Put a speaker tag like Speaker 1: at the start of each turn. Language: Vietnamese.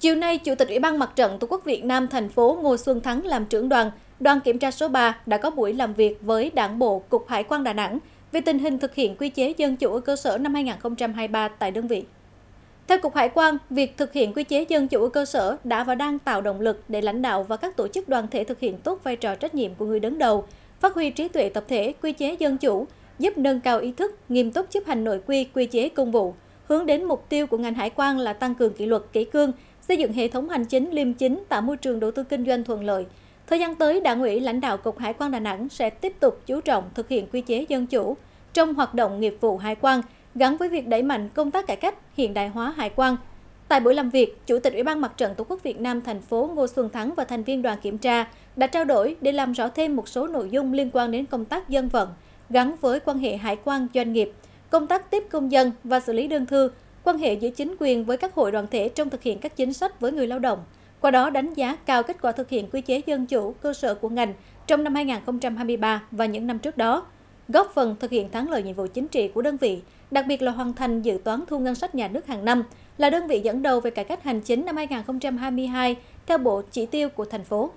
Speaker 1: Chiều nay, Chủ tịch Ủy ban Mặt trận Tổ quốc Việt Nam thành phố Ngô Xuân Thắng làm trưởng đoàn, đoàn kiểm tra số 3 đã có buổi làm việc với Đảng bộ Cục Hải quan Đà Nẵng về tình hình thực hiện quy chế dân chủ ở cơ sở năm 2023 tại đơn vị. Theo Cục Hải quan, việc thực hiện quy chế dân chủ ở cơ sở đã và đang tạo động lực để lãnh đạo và các tổ chức đoàn thể thực hiện tốt vai trò trách nhiệm của người đứng đầu, phát huy trí tuệ tập thể, quy chế dân chủ, giúp nâng cao ý thức, nghiêm túc chấp hành nội quy, quy chế công vụ – hướng đến mục tiêu của ngành hải quan là tăng cường kỷ luật kỷ cương, xây dựng hệ thống hành chính liêm chính tạo môi trường đầu tư kinh doanh thuận lợi. Thời gian tới, Đảng ủy lãnh đạo Cục Hải quan Đà Nẵng sẽ tiếp tục chú trọng thực hiện quy chế dân chủ trong hoạt động nghiệp vụ hải quan gắn với việc đẩy mạnh công tác cải cách, hiện đại hóa hải quan. Tại buổi làm việc, Chủ tịch Ủy ban Mặt trận Tổ quốc Việt Nam thành phố Ngô Xuân Thắng và thành viên đoàn kiểm tra đã trao đổi để làm rõ thêm một số nội dung liên quan đến công tác dân vận gắn với quan hệ hải quan doanh nghiệp – công tác tiếp công dân và xử lý đơn thư, quan hệ giữa chính quyền với các hội đoàn thể trong thực hiện các chính sách với người lao động, qua đó đánh giá cao kết quả thực hiện quy chế dân chủ cơ sở của ngành trong năm 2023 và những năm trước đó, góp phần thực hiện thắng lợi nhiệm vụ chính trị của đơn vị, đặc biệt là hoàn thành dự toán thu ngân sách nhà nước hàng năm, là đơn vị dẫn đầu về cải cách hành chính năm 2022 theo bộ chỉ tiêu của thành phố.